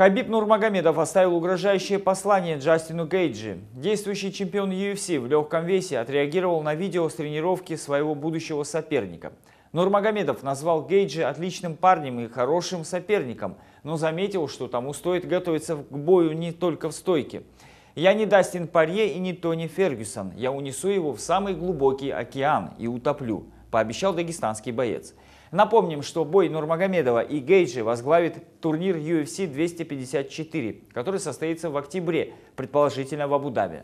Хабиб Нурмагомедов оставил угрожающее послание Джастину Гейджи. Действующий чемпион UFC в легком весе отреагировал на видео с тренировки своего будущего соперника. Нурмагомедов назвал Гейджи отличным парнем и хорошим соперником, но заметил, что тому стоит готовиться к бою не только в стойке. «Я не Дастин Парье и не Тони Фергюсон. Я унесу его в самый глубокий океан и утоплю» пообещал дагестанский боец. Напомним, что бой Нурмагомедова и Гейджи возглавит турнир UFC 254, который состоится в октябре, предположительно в Абу-Даби.